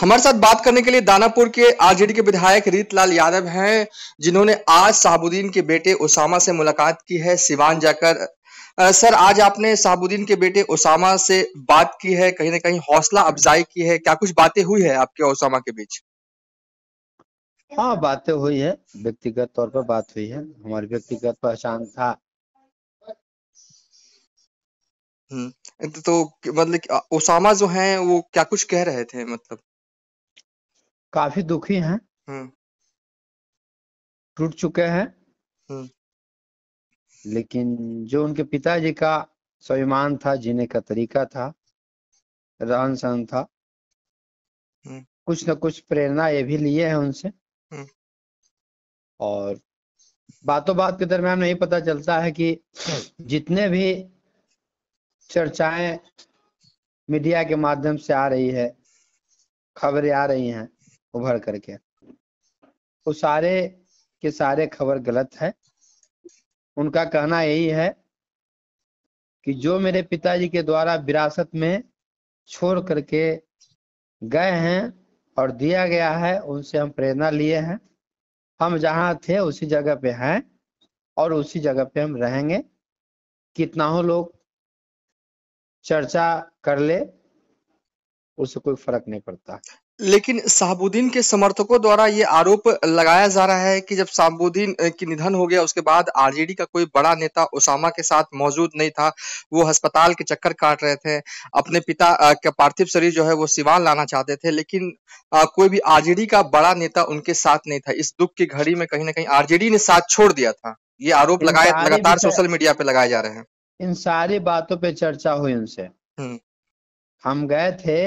हमारे साथ बात करने के लिए दानापुर के आरजेडी के विधायक रीतलाल यादव हैं जिन्होंने आज साहबुद्दीन के बेटे ओसामा से मुलाकात की है सिवान जाकर आ, सर आज आपने साहबुद्दीन के बेटे ओसामा से बात की है कहीं ना कहीं हौसला अफजाई की है क्या कुछ बातें हुई है आपके ओसामा के बीच हाँ बातें हुई है व्यक्तिगत तौर पर बात हुई है हमारी व्यक्तिगत पहचान था हम्म तो, तो मतलब ओसामा जो हैं वो क्या कुछ कह रहे थे मतलब काफी दुखी हैं हम्म। टूट चुके हैं हम्म। लेकिन जो उनके पिताजी का स्वाभिमान था जीने का तरीका था रहन सहन था हम्म। कुछ न कुछ प्रेरणा ये भी लिए है उनसे और बातों बात के दरम्यान नहीं पता चलता है कि जितने भी चर्चाएं मीडिया के माध्यम से आ रही है खबरें आ रही हैं उभर करके वो तो सारे के सारे खबर गलत है उनका कहना यही है कि जो मेरे पिताजी के द्वारा विरासत में छोड़ करके गए हैं और दिया गया है उनसे हम प्रेरणा लिए हैं हम जहां थे उसी जगह पे हैं और उसी जगह पे हम रहेंगे कितना हो लोग चर्चा कर ले उससे कोई फर्क नहीं पड़ता लेकिन साहबुद्दीन के समर्थकों द्वारा ये आरोप लगाया जा रहा है कि जब साहबुद्दीन की निधन हो गया उसके बाद आरजेडी का कोई बड़ा नेता ओसामा के साथ मौजूद नहीं था वो अस्पताल के चक्कर काट रहे थे अपने पिता का पार्थिव शरीर जो है वो सिवान लाना चाहते थे लेकिन कोई भी आरजेडी का बड़ा नेता उनके साथ नहीं था इस दुख की घड़ी में कहीं ना कहीं आरजेडी ने साथ छोड़ दिया था ये आरोप लगाया लगातार सोशल मीडिया पे लगाए जा रहे हैं इन सारी बातों पर चर्चा हुई उनसे हम्म। हम गए थे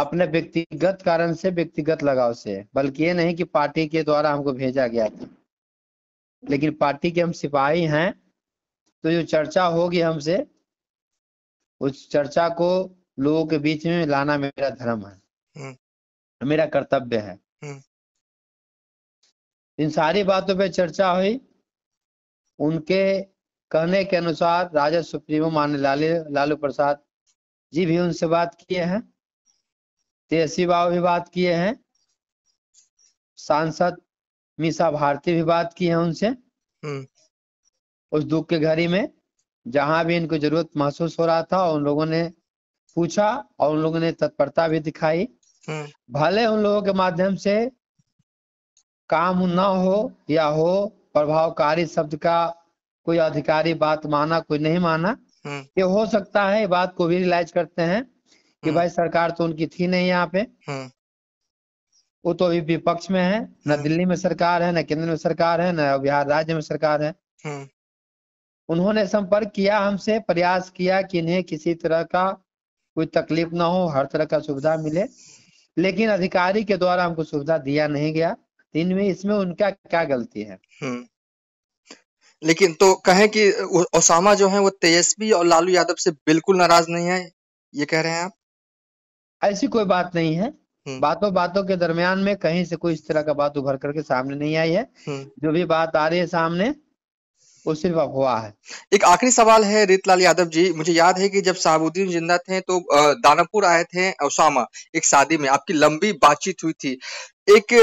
अपने व्यक्तिगत कारण से व्यक्तिगत लगाव से बल्कि ये नहीं कि पार्टी के द्वारा हमको भेजा गया था लेकिन पार्टी के हम सिपाही हैं तो जो चर्चा होगी हमसे उस चर्चा को लोगों के बीच में लाना मेरा धर्म है हम्म। मेरा कर्तव्य है हम्म। इन सारी बातों पे चर्चा हुई उनके कहने के अनुसार राजा सुप्रीमो मान्य लालू लालू प्रसाद जी भी उनसे बात किए हैं तेजस्वी बाबू भी बात किए हैं सांसद मीसा भारती भी बात की है उनसे हम्म। उस दुख के घड़ी में जहां भी इनको जरूरत महसूस हो रहा था उन लोगों ने पूछा और उन लोगों ने तत्परता भी दिखाई हम्म। भले उन लोगों के माध्यम से काम ना हो या हो प्रभावकारी शब्द का कोई अधिकारी बात माना कोई नहीं माना हम्म। ये हो सकता है बात को भी रिलाइज करते हैं कि हम्म। भाई सरकार तो उनकी थी नहीं यहाँ पे हम्म। वो तो अभी विपक्ष में है न दिल्ली में सरकार है न केंद्र में सरकार है न बिहार राज्य में सरकार है उन्होंने संपर्क किया हमसे प्रयास किया कि इन्हें किसी तरह का कोई तकलीफ ना हो हर तरह का सुविधा मिले लेकिन अधिकारी के द्वारा हमको सुविधा दिया नहीं गया इनमें इसमें उनका क्या गलती है लेकिन तो कहें कि ओसामा जो है वो तेजस्वी और लालू यादव से बिल्कुल नाराज नहीं है ये कह रहे हैं आप ऐसी कोई बात नहीं है हम्म। बातों बातों के दरमियान में कहीं से कोई इस तरह का बात उभर करके सामने नहीं आई है हम्म। जो भी बात आ रही है सामने वो सिर्फ अफवाह है एक आखिरी सवाल है रीतलाल यादव जी मुझे याद है कि जब साहबुद्दीन जिंदा थे तो दानापुर आए थे ओसामा एक शादी में आपकी लंबी बातचीत हुई थी एक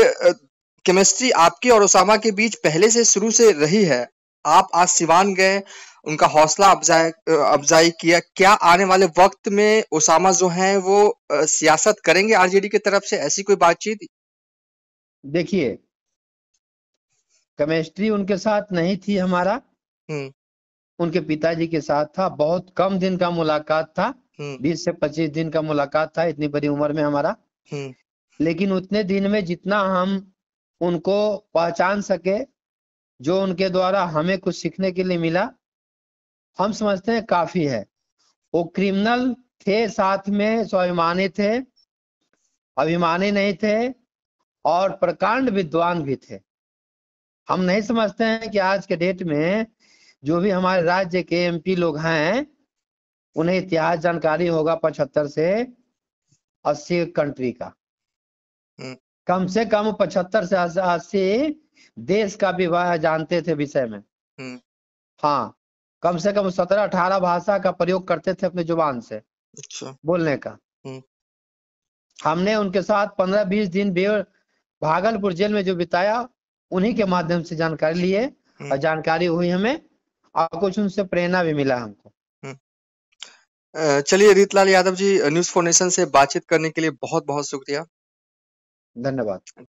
केमिस्ट्री आपके और ओसामा के बीच पहले से शुरू से रही है आप आज सिवान गए उनका हौसला अफजाई अफजाई किया क्या आने वाले वक्त में ओसामा जो है वो सियासत करेंगे आरजेडी की तरफ से ऐसी कोई बातचीत देखिए केमिस्ट्री उनके साथ नहीं थी हमारा हम्म। उनके पिताजी के साथ था बहुत कम दिन का मुलाकात था 20 हम्म। से 25 दिन का मुलाकात था इतनी बड़ी उम्र में हमारा हम्म। लेकिन उतने दिन में जितना हम उनको पहचान सके जो उनके द्वारा हमें कुछ सीखने के लिए मिला हम समझते हैं काफी है वो क्रिमिनल थे साथ में स्वाभिमानी थे अभिमानी नहीं थे और प्रकांड विद्वान भी थे हम नहीं समझते हैं कि आज के डेट में जो भी हमारे राज्य के एमपी लोग हैं उन्हें इतिहास जानकारी होगा पचहत्तर से अस्सी कंट्री का हम्म। कम से कम पचहत्तर से अस्सी देश का विवाह जानते थे विषय में हम्म। हाँ कम से कम सत्रह अठारह भाषा का प्रयोग करते थे अपने जुबान से अच्छा। बोलने का हम्म। हमने उनके साथ पंद्रह बीस दिन भागलपुर जेल में जो बिताया उन्हीं के माध्यम से जानकारी लिए हम्म। और जानकारी हुई हमें और कुछ उनसे प्रेरणा भी मिला हमको चलिए रीतलाल यादव जी न्यूज फोनेशन से बातचीत करने के लिए बहुत बहुत शुक्रिया धन्यवाद